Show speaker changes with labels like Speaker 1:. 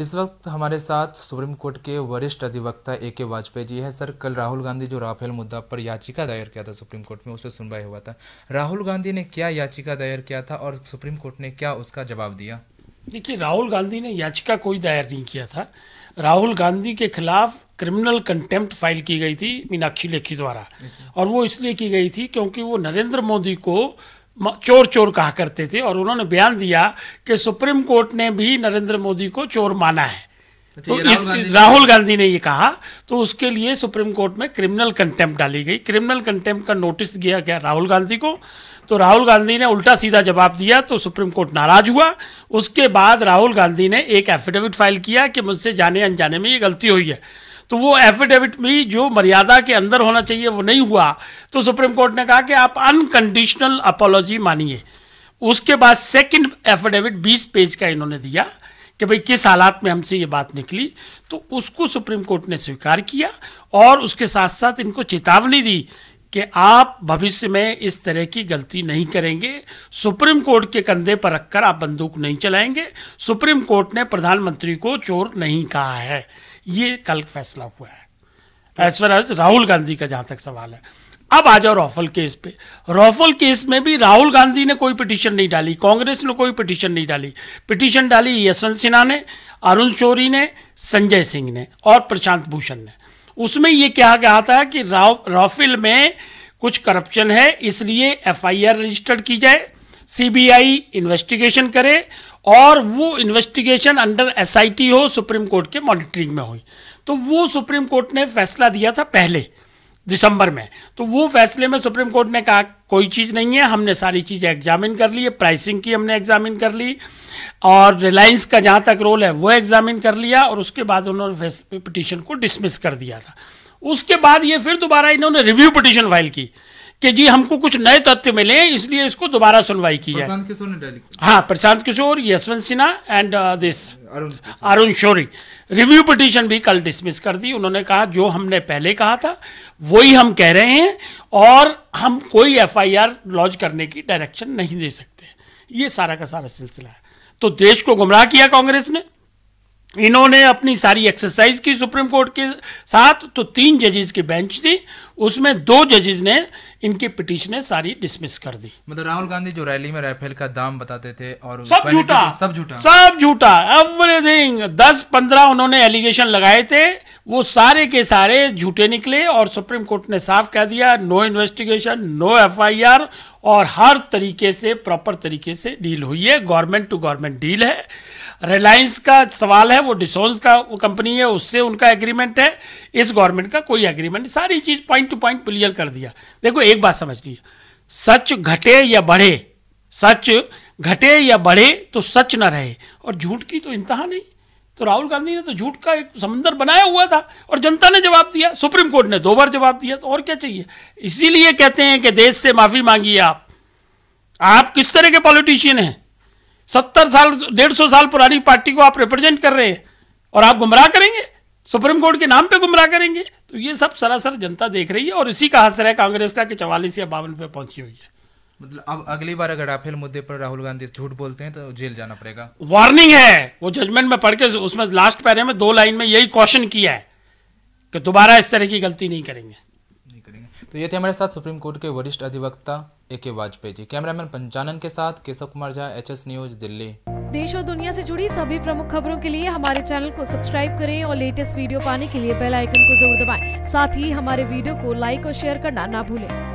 Speaker 1: इस वक्त हमारे साथ सुप्रीम कोर्ट के वरिष्ठ अधिवक्ता ए के वाजपेयी जी है सर कल राहुल गांधी जो राफेल मुद्दा पर याचिका दायर किया था सुप्रीम कोर्ट में उस पर सुनवाई हुआ था राहुल गांधी ने क्या याचिका दायर किया था और सुप्रीम कोर्ट ने क्या उसका जवाब दिया देखिए राहुल गांधी ने याचिका कोई
Speaker 2: दायर नहीं किया था राहुल गांधी के खिलाफ क्रिमिनल कंटेम्प्ट फाइल की गई थी मीनाक्षी लेखी द्वारा अच्छा। और वो इसलिए की गई थी क्योंकि वो नरेंद्र मोदी को चोर चोर कहा करते थे और उन्होंने बयान दिया कि सुप्रीम कोर्ट ने भी नरेंद्र मोदी को चोर माना है
Speaker 1: अच्छा, तो इस राहुल
Speaker 2: गांधी ने ये कहा तो उसके लिए सुप्रीम कोर्ट में क्रिमिनल कंटेम्प्ट डाली गई क्रिमिनल कंटेम्प्ट का नोटिस दिया गया राहुल गांधी को तो राहुल गांधी ने उल्टा सीधा जवाब दिया तो सुप्रीम कोर्ट नाराज हुआ उसके बाद राहुल गांधी ने एक एफिडेविट फाइल किया कि मुझसे जाने अनजाने में ये गलती हुई है तो वो एफिडेविट भी जो मर्यादा के अंदर होना चाहिए वो नहीं हुआ तो सुप्रीम कोर्ट ने कहा कि आप अनकंडीशनल अपोलॉजी मानिए उसके बाद सेकंड एफिडेविट 20 पेज का इन्होंने दिया कि भाई किस हालात में हमसे ये बात निकली तो उसको सुप्रीम कोर्ट ने स्वीकार किया और उसके साथ साथ इनको चेतावनी दी कि आप भविष्य में इस तरह की गलती नहीं करेंगे सुप्रीम कोर्ट के कंधे पर रखकर आप बंदूक नहीं चलाएंगे सुप्रीम कोर्ट ने प्रधानमंत्री को चोर नहीं कहा है ये कल फैसला हुआ है as far as Rahul Gandhi का जहां तक सवाल है अब आ जाओ राफल केस पे रॉफल केस में भी राहुल गांधी ने कोई पिटीशन नहीं डाली कांग्रेस ने कोई पिटीशन नहीं डाली पिटीशन डाली यशवंत सिन्हा ने अरुण शोरी ने संजय सिंह ने और प्रशांत भूषण ने उसमें क्या कहा गया था कि राफेल में कुछ करप्शन है इसलिए एफआईआर रजिस्टर्ड की जाए सीबीआई इन्वेस्टिगेशन करे और वो इन्वेस्टिगेशन अंडर एसआईटी हो सुप्रीम कोर्ट के मॉनिटरिंग में हुई तो वो सुप्रीम कोर्ट ने फैसला दिया था पहले दिसंबर में तो वो फैसले में सुप्रीम कोर्ट ने कहा कोई चीज़ नहीं है हमने सारी चीज़ें एग्जामिन कर ली है प्राइसिंग की हमने एग्जामिन कर ली और रिलायंस का जहाँ तक रोल है वो एग्जामिन कर लिया और उसके बाद उन्होंने पिटिशन को डिसमिस कर दिया था उसके बाद ये फिर दोबारा इन्होंने रिव्यू पिटिशन फाइल की कि जी हमको कुछ नए तथ्य मिले इसलिए इसको दोबारा सुनवाई की
Speaker 1: जाए
Speaker 2: हाँ Prashant Kishor Yashwant Sinha and this uh, Arun Shourie review petition भी कल डिसमिस कर दी उन्होंने कहा जो हमने पहले कहा था वही हम कह रहे हैं और हम कोई एफआईआर लॉन्च करने की डायरेक्शन नहीं दे सकते ये सारा का सारा सिलसिला है तो देश को गुमराह किया कांग्रेस ने इन्होंने अपनी सारी एक्सरसाइज की सुप्रीम कोर्ट के साथ तो तीन जजेस की बेंच थी उसमें दो जजेज ने इनकी पिटिशने सारी डिसमिस कर दी
Speaker 1: मतलब राहुल गांधी जो रैली में राफेल का दाम बताते थे और सब झूठा सब झूठा सब
Speaker 2: झूठा एवरीथिंग दस पंद्रह उन्होंने एलिगेशन लगाए थे वो सारे के सारे झूठे निकले और सुप्रीम कोर्ट ने साफ कह दिया नो इन्वेस्टिगेशन नो एफआईआर और हर तरीके से प्रॉपर तरीके से डील हुई है गवर्नमेंट टू गवर्नमेंट डील है रिलायंस का सवाल है वो डिसोन्स का कंपनी है उससे उनका एग्रीमेंट है इस गवर्नमेंट का कोई एग्रीमेंट सारी चीज point point to point clear कर दिया देखो एक बात समझ लीजिए सच घटे या बढ़े सच घटे या बढ़े तो सच ना रहे और झूठ की तो इंतहा नहीं तो राहुल गांधी ने तो झूठ का एक समंदर बनाया हुआ था और जनता ने जवाब दिया सुप्रीम कोर्ट ने दो बार जवाब दिया तो और क्या चाहिए इसीलिए कहते हैं कि देश से माफी मांगिए आप आप किस तरह के पॉलिटिशियन हैं सत्तर साल डेढ़ सौ साल पुरानी पार्टी को आप रिप्रेजेंट कर रहे हैं और आप गुमराह करेंगे सुप्रीम कोर्ट के नाम पे गुमराह करेंगे तो ये सब सरासर जनता देख रही है और
Speaker 1: इसी का असर है कांग्रेस का कि चवालीस या बावन पे पहुंची हुई है मतलब अब अगली बार अगर राफेल मुद्दे पर राहुल गांधी झूठ बोलते हैं तो जेल जाना पड़ेगा वार्निंग है वो जजमेंट में पढ़ के
Speaker 2: उसमें लास्ट पैरे में दो लाइन में यही क्वेश्चन किया है कि दोबारा इस तरह की गलती नहीं करेंगे
Speaker 1: तो ये थे हमारे साथ सुप्रीम कोर्ट के वरिष्ठ अधिवक्ता ए के वाजपेयी जी कैमरामैन पंचानन के साथ केशव कुमार झा एच न्यूज दिल्ली देश और दुनिया से जुड़ी सभी प्रमुख खबरों के लिए हमारे चैनल को सब्सक्राइब करें और लेटेस्ट वीडियो पाने के लिए बेल आइकन को जरूर दबाएं। साथ ही हमारे वीडियो को लाइक और शेयर करना ना भूलें।